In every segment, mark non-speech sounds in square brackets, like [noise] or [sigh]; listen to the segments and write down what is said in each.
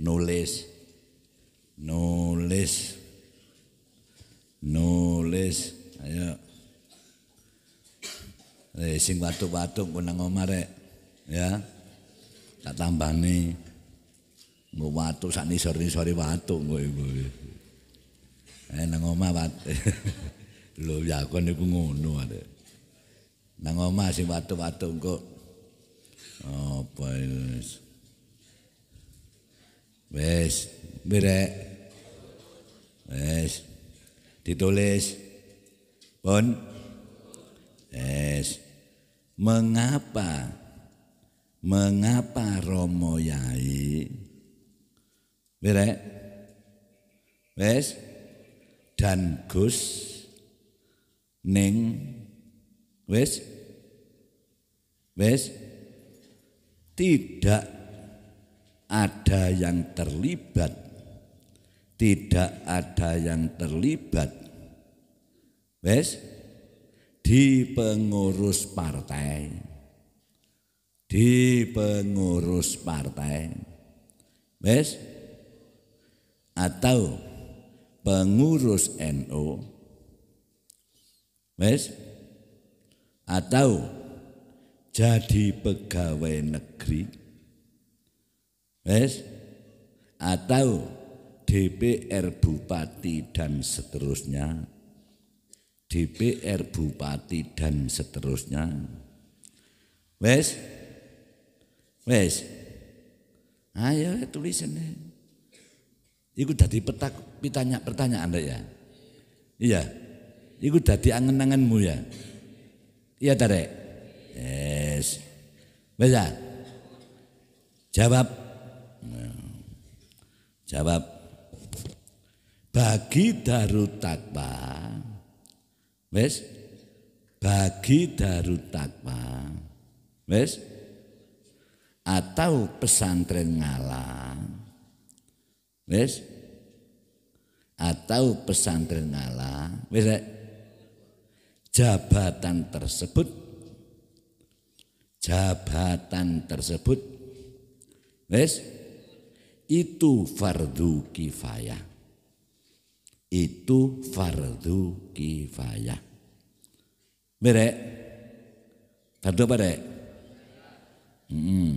nulis nulis nulis ayo eh sing watu watuk nang omah rek ya tak tambani nggo watu sak nisor-nisori watu nggo ibu eh nang omah wat [laughs] lho ya niku ngono arek nang omah sing watu-watu kok apa oh, Wes, berek. Wes. Ditulis. Pun. Wes. Mengapa? Mengapa Romo Yai? Berek. Wes. Dan Gus ning wes wes tidak ada yang terlibat, tidak ada yang terlibat. Wes di pengurus partai, di pengurus partai, wes atau pengurus NU, NO. wes atau jadi pegawai negeri Wes? Atau DPR Bupati dan seterusnya. DPR Bupati dan seterusnya. Wes? Wes? Ayo tulisannya. Iku dadi petak pitanya pertanyaan ya. Iya. Iku dadi angen-angenmu ya. Iya tarik, Yes. Bisa. Ya? Jawab Jawab. Bagi darut takwa. Wis? Bagi darut takwa. Wis? Atau pesantren ngalah. Wes Atau pesantren ngalah. Wes Jabatan tersebut jabatan tersebut Wes itu fardu kifayah itu fardu kifayah Merek, fardu apa rek? hmm.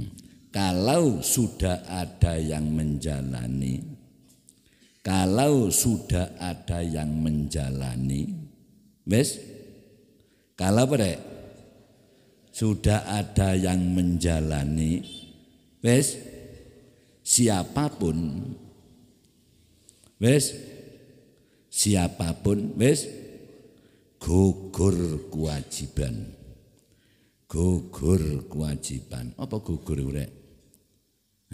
kalau sudah ada yang menjalani kalau sudah ada yang menjalani bes? kalau apa sudah ada yang menjalani bes? siapapun wis siapapun wis gugur kewajiban gugur kewajiban apa gugur urek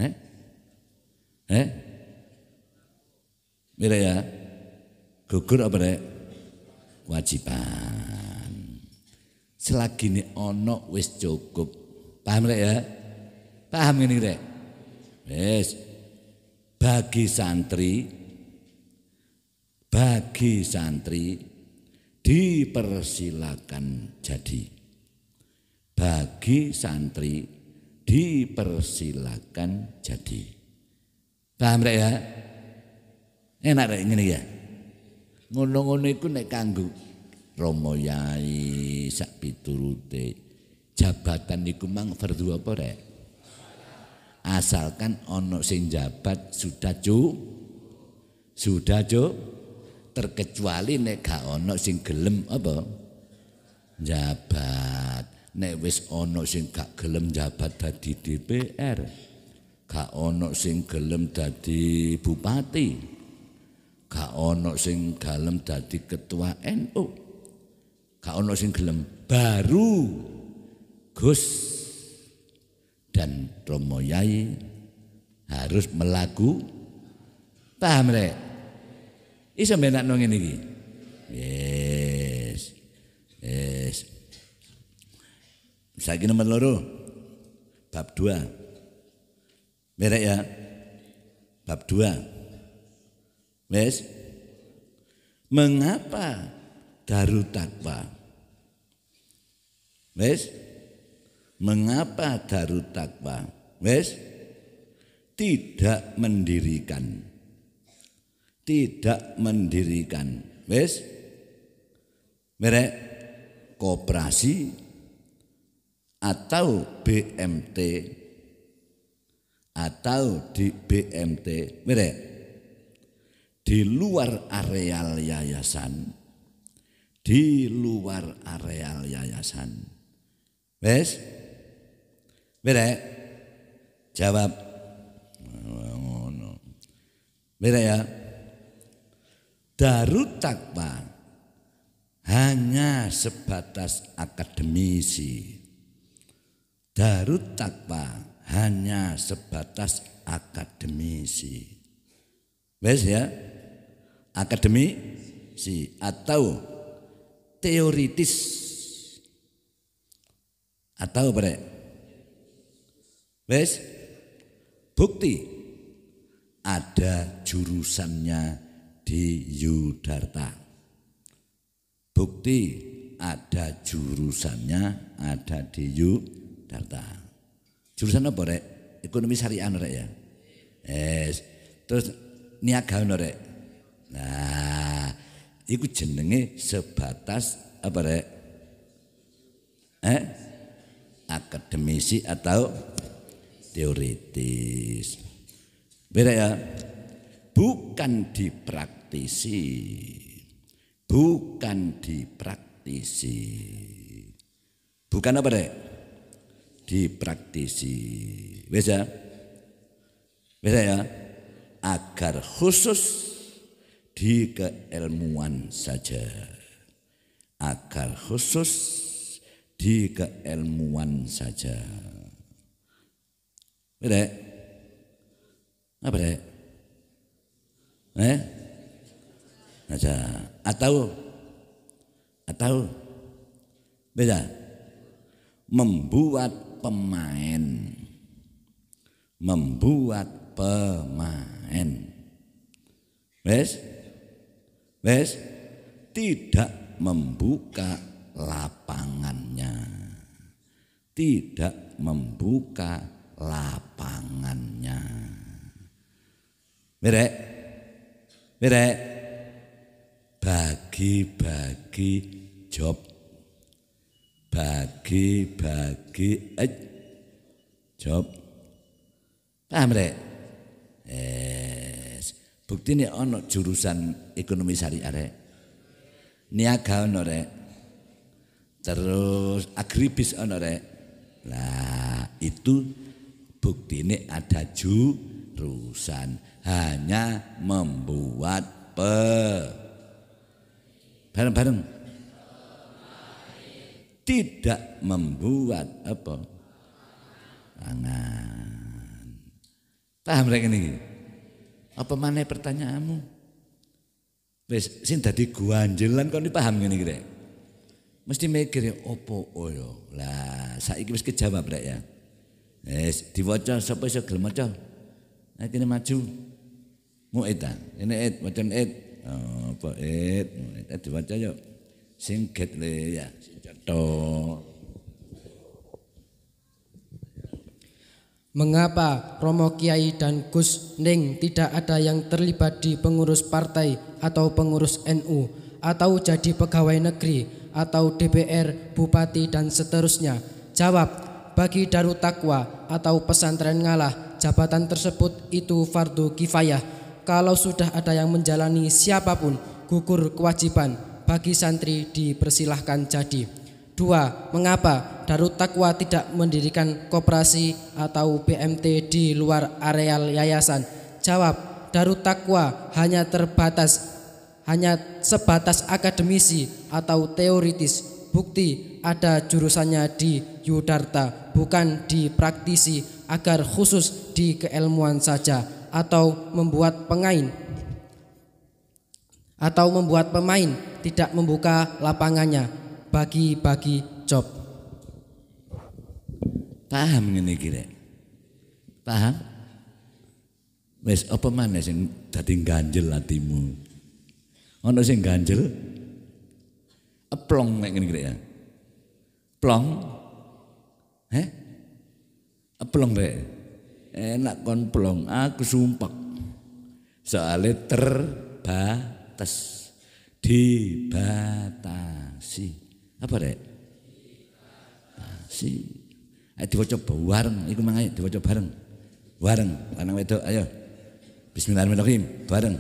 eh eh Mira ya gugur apa rek kewajiban selagi ini ono wis cukup paham rek ya paham ini rek Wis. Bagi santri bagi santri dipersilakan jadi. Bagi santri dipersilakan jadi. Paham rek ya? Enak rek ngene ya. Ngono-ngono iku nek kanggo Romo Yai sak piturute jabatan iku mang fardhu apa rek? asalkan ono sing jabat sudah cu sudah cu terkecuali nek gak ono sing gelem apa jabat nek wis ono sing gak gelem jabat dadi DPR gak ono sing gelem dadi bupati gak ono sing gelem dadi ketua NU gak ono sing gelem baru Gus dan Romo Yai harus melaku paham rek iso menak nong ini iki yes yes saiki nomor loro bab 2 merek ya bab 2 wes mengapa daru takwa wes Mengapa Darut Takwa? Wes tidak mendirikan. Tidak mendirikan. Wes merek koperasi atau BMT atau di BMT merek di luar areal yayasan di luar areal yayasan wes Berek? Jawab. Berek ya? Darut takwa hanya sebatas akademisi. Darut takwa hanya sebatas akademisi. Wes ya? Akademisi atau teoritis atau berek Wes? Bukti ada jurusannya di Yudarta. Bukti ada jurusannya ada di Yudarta. Jurusan apa rek? Ekonomi syariah rek ya. Yes. Terus niaga rek. Nah, itu jenenge sebatas apa rek? Eh? Akademisi atau teoritis. Beda ya. Bukan dipraktisi. Bukan dipraktisi. Bukan apa dek? Dipraktisi. beda ya? Beda ya. Agar khusus di keilmuan saja. Agar khusus di keilmuan saja beda iya, Apa dek? Eh? Aja. Atau atau beda. Membuat pemain. Membuat pemain. Wes? Wes? Tidak membuka lapangannya. Tidak membuka lapangan merek, merek Bagi-bagi job. Bagi-bagi eh, job. Paham, Rek? Yes. Bukti ini ono jurusan ekonomi syariah, Rek. Niaga ono, Rek. Terus agribis ono, Rek. Nah, itu bukti ini ada jurusan hanya membuat pe bareng-bareng tidak membuat apa tangan paham mereka ini apa mana pertanyaanmu wes tadi gua guanjelan kau dipaham gini iki mesti mikir opo oyo oh ya, lah saya wis kejawab rek ya wis diwaca sampai iso gelem nah kini maju muedan ah. ini ed macam ed oh, apa ed ed dibaca yuk singket le ya jatuh Mengapa Romo Kiai dan Gus Ning tidak ada yang terlibat di pengurus partai atau pengurus NU atau jadi pegawai negeri atau DPR, bupati dan seterusnya? Jawab, bagi Darut Takwa atau pesantren ngalah, jabatan tersebut itu fardu kifayah kalau sudah ada yang menjalani siapapun gugur kewajiban bagi santri dipersilahkan jadi. Dua, mengapa Darut Takwa tidak mendirikan koperasi atau BMT di luar areal yayasan? Jawab, Darut Takwa hanya terbatas hanya sebatas akademisi atau teoritis. Bukti ada jurusannya di Yudarta, bukan di praktisi agar khusus di keilmuan saja atau membuat pengain atau membuat pemain tidak membuka lapangannya bagi-bagi job. Paham ngene iki rek. Paham? Wis apa maneh sing dadi ganjel atimu? ono sing ganjel eplong nek ngene iki ya. Plong. Heh? Eplong rek enak kon plong aku sumpah soalnya terbatas dibatasi apa rek Si, ayo diwaca bareng iku mang ayo diwaca bareng bareng lanang wedok ayo bismillahirrahmanirrahim bareng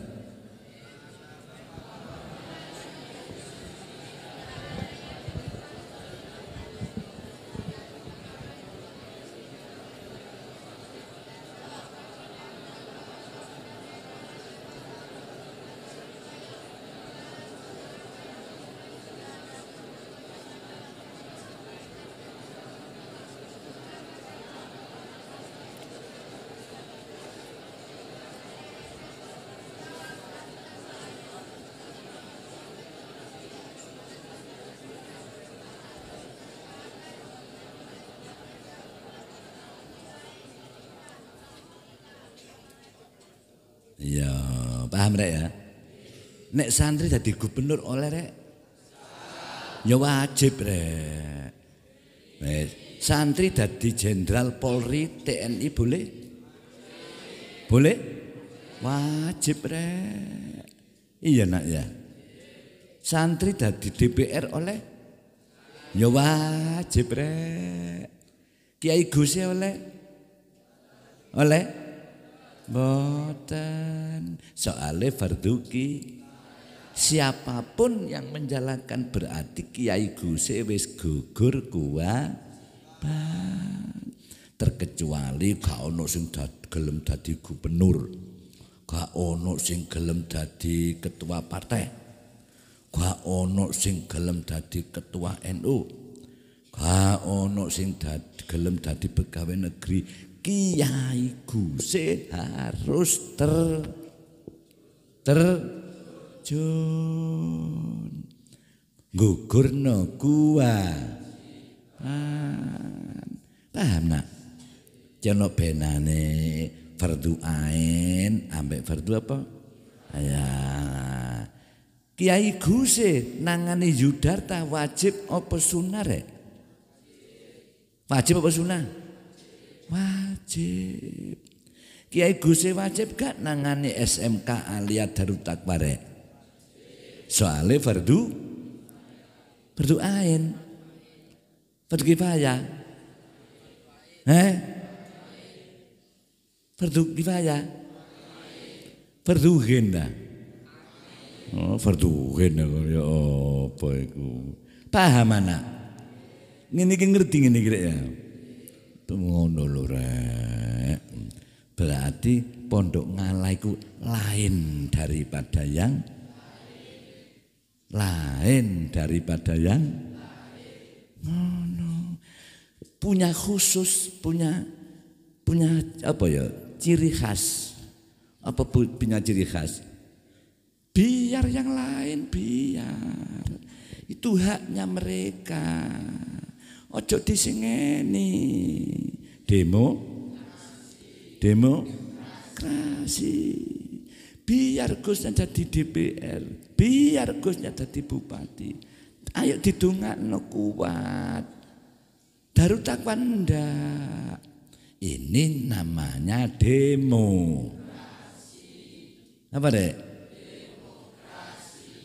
Iya, paham rek ya? Nek santri jadi gubernur oleh rek? Ya wajib rek. Nek eh, santri jadi jenderal Polri, TNI boleh? Boleh? Wajib rek. Iya nak ya. Santri jadi DPR oleh? Ya wajib rek. Kiai Gusnya oleh? Oleh? Boten. Soale farduki siapapun yang menjalankan berarti Kiai Guse wis gugur kuat terkecuali gak ono sing gelem dadi gubernur gak ono sing gelem dadi ketua partai gak ono sing gelem dadi ketua NU gak ono sing gelem dadi pegawai negeri Kiai Guse harus ter terjun gugurno gua paham nak jono ya, benane fardu ain ambek fardu apa ya Kiai Guse nangani Yudarta wajib apa sunah wajib apa sunah wajib. Kiai gusi wajib gak nangani SMK alia Darut Takwa Soale fardu fardu ain. Fardu kifaya Eh? Fardu kifaya Fardu genda Oh, fardu genda ya apa iku? Paham anak. ini ngerti ngene ya ngono lho rek berarti pondok ngalaiku lain daripada yang lain, daripada yang ngono punya khusus punya punya apa ya ciri khas apa punya ciri khas biar yang lain biar itu haknya mereka Ojo di disengeni. Demo demokrasi. Biar Gusnya jadi DPR, biar Gusnya jadi bupati. Ayo no kuat. Darut takwa ndak. Ini namanya demo. Apa dek?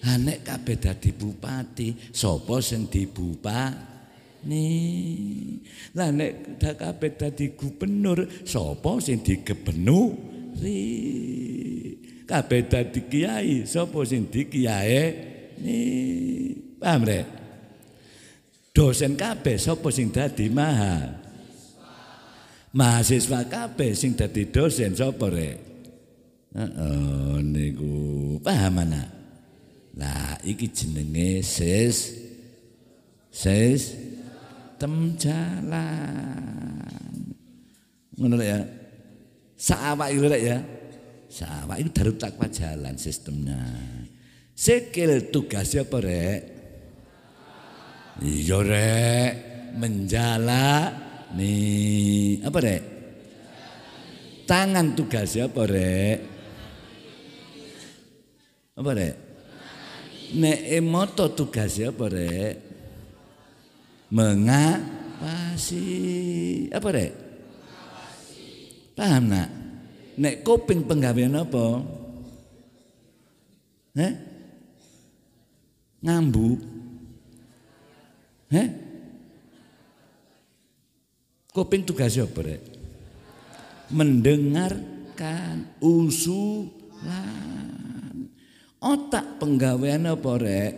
Anek kabeh dadi bupati, sapa di dibupati? nih lah nek dak kabeh dadi gubernur sapa sing digebenuri kabeh dadi kiai sapa sing dikiyae nih paham rek dosen kabeh sapa sing dadi maha mahasiswa kabeh sing dadi dosen sapa rek heeh niku paham mana lah iki jenenge sis sis adem jalan ngono ya Sawak itu rek ya Sawak itu darut takwa jalan sistemnya sikil tugasnya apa rek iya rek menjala nih apa rek tangan tugasnya apa rek apa rek nek emoto tugasnya apa rek mengawasi apa rek paham nak nek kuping penggawean apa Heh? ngambu Heh? kuping tugasnya apa rek mendengarkan usulan otak penggawean apa rek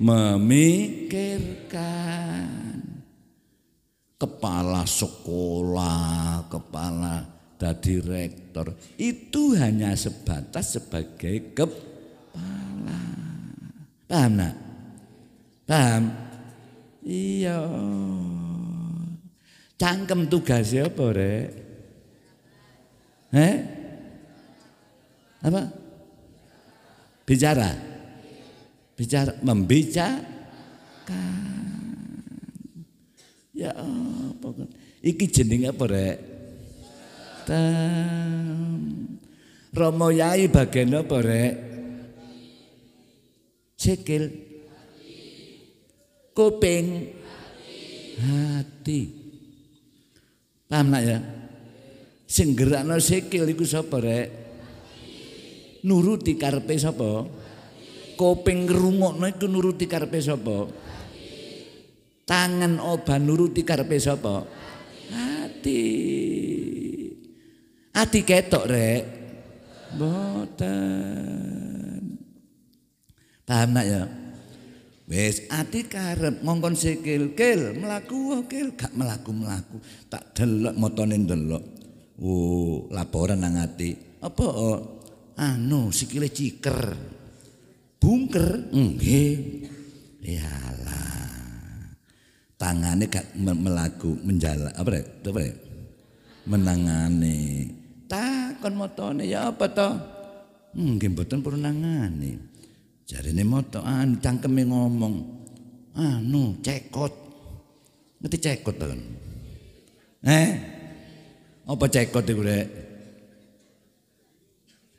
memikirkan kepala sekolah, kepala dari rektor itu hanya sebatas sebagai kepala. Paham nak? Paham? Iya. Cangkem tugas ya Bore. Eh? Apa? Bicara bicara membicarakan ya apa kan iki jenenge apa rek Romo Yai bagian apa rek cekil, kuping hati paham nak ya sing gerakno sikil iku sapa rek nuruti karepe sapa Kuping ngrungokno iku nuruti karepe sapa? Tangan oba nuruti karepe sapa? Ati. Ati ketok rek. Boten. Paham nak ya? Wis ati karep ngongkon sikil-kil mlaku oh, kil gak mlaku-mlaku tak delok motone delok, Oh, laporan nang ati. Apa? Oh? Anu sikile ciker. Bungker, hmm, nggih. Yalah. Tangane gak melaku menjala apa ya? Apa ya? Menangane. Takon motone ya apa to? Hmm, nggih hmm, mboten purnangane. Jarine moto an cangkeme ngomong. Anu cekot. Ngerti cekot to kan? Eh? Apa cekot iku, Rek?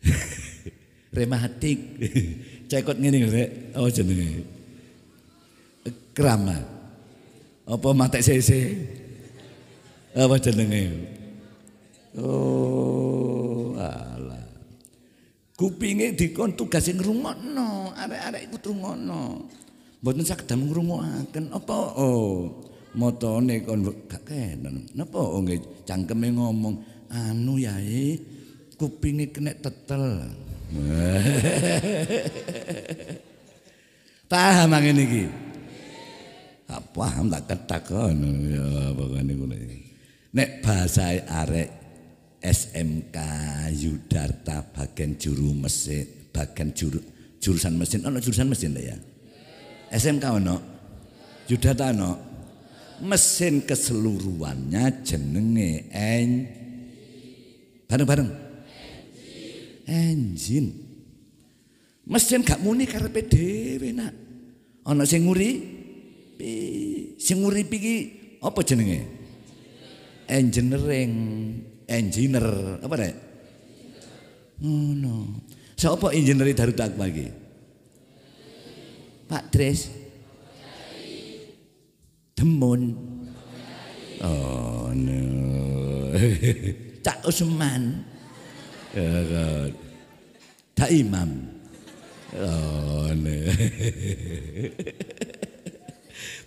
[laughs] Rematik. [laughs] Cekot ngene Rek. Oh jenenge. Kerama. Apa matek cc, Apa jenenge? Oh, alah. Kupinge dikon tugas sing ngrungokno, arek-arek iku trungono. Mboten sakedam ngrungokaken apa oh. matane kon gak kenen. Napa oh, nggih cangkeme ngomong anu yae kupinge kena tetel. [laughs] Paham angin iki? Tak ah, paham tak ketakon oh, ya pokoke ini, Nek bahasa arek SMK Yudarta bagian juru mesin, bagian juru jurusan mesin, ono jurusan mesin ya. SMK ono. Yudarta ono. Mesin keseluruhannya jenenge en bareng-bareng. enjin. Mesin gak muni karepe dhewe nak. Ana sing nguri sing nguri piki apa jenenge? Engineering, engineer, apa rek? Ngono. Oh, Sopo engineer dari tak bagi? Pak Tris. Temun. Oh, no. [laughs] Cak Usman. tuh -tuh. Ya kan. Tak imam. Oh,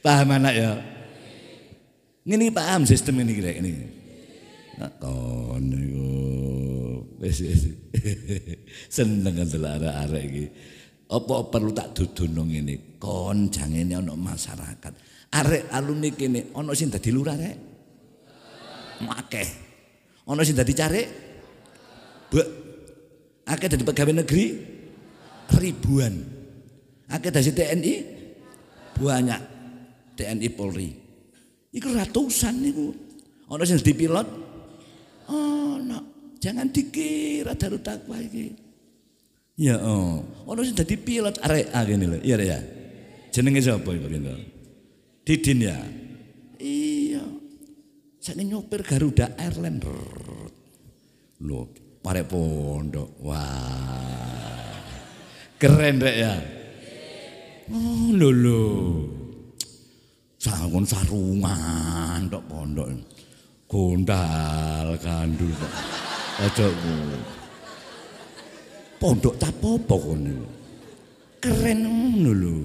paham anak ya? Ini paham sistem ini kira ini. Kon niku. Wis seneng ndelok arek-arek iki. Apa perlu tak duduno ini Kon jangene ana masyarakat. Arek alumni kene ono sing dadi lurah rek. Akeh. Ana sing dadi carik buat Akeh dari pegawai negeri ribuan. Akeh dari TNI banyak. TNI Polri. Iku ratusan itu Ana sing di pilot. Oh, no. jangan dikira darut takwa ini Ya oh, ono sing jadi pilot arek ini ah, loh iya ya. Jenenge siapa iku kene? Didin ya. Iya. saya nyopir Garuda Airlines. loh Parek pondok. Wah. Keren rek ya. Oh, lho lho. Sangun sarungan tok pondok. Gondal gandul kok. Aja Pondok tak apa kon Keren ngono lho.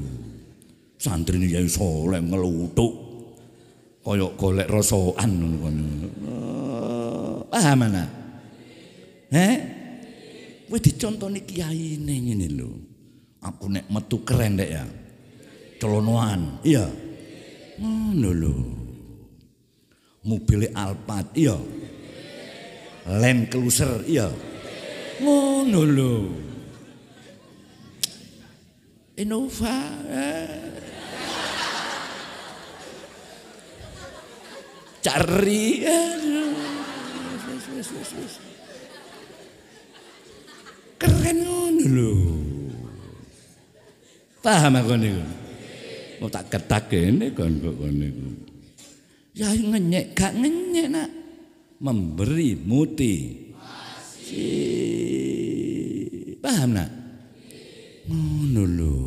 ini ya soleh ngelutuk. Kaya golek rosokan ngono. Ah, mana? He? Kowe dicontoni kiyaine ngene lho. Aku nek metu keren dek ya. Celonoan. Iya. Ngono lho. Mobil Alphard, iya. Land Cruiser, iya. Ngono lho. Innova. Eh. Cari. Eh. lho. Paham aku niku. Mau tak ketak kene kon kok kene ku. Ya ngenyek gak ngenyek nak. Memberi muti. Paham nak? Ngono lho.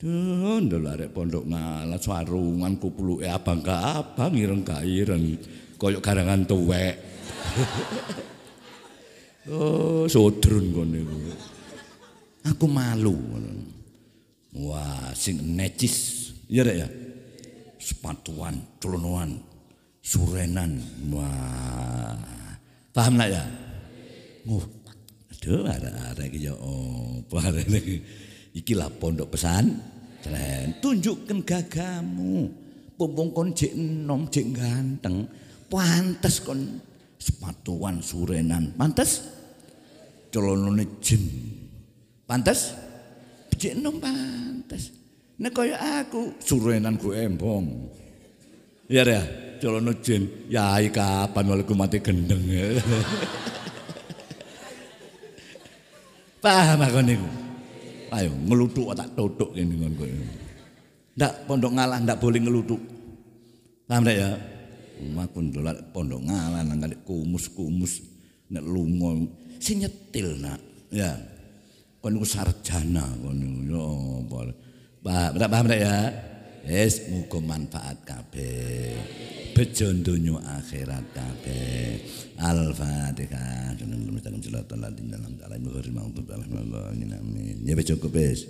Duh, ndol arek pondok ngalas warungan kupluke abang-abang ireng-ireng. Koyok garangan tuwek. [laughs] Oh, sodrun ngene Aku malu. Wah, sing necis, ya rek ya. Sepatuan, celonoan, surenan. Wah. Paham lah ya? Oh, aduh, arek-arek ya apa arek iki. pondok pesan. tunjukkan gagamu. Pupung kon jek enom, jek ganteng. Pantes kon sepatuan surenan pantas celonone jin pantes becik nom pantes nek kaya aku surenan ku embong ya ya celono jin ya kapan oleh mati gendeng [laughs] paham aku niku ayo ngeluduk tak tutuk ngene ngono kowe ndak pondok ngalah ndak boleh ngeluduk paham ndak ya aku ndolak pondok ngalan nang kali kumus-kumus nek lunga sing nyetil nak ya kon iku sarjana kon ya apa paham ora paham ya Yes, manfaat kabeh. Bejo akhirat kabeh. Al-Fatihah. Jeneng lumajan jelaton lan dalam dalam mukhir mangtub ini amin. Ya cukup wis.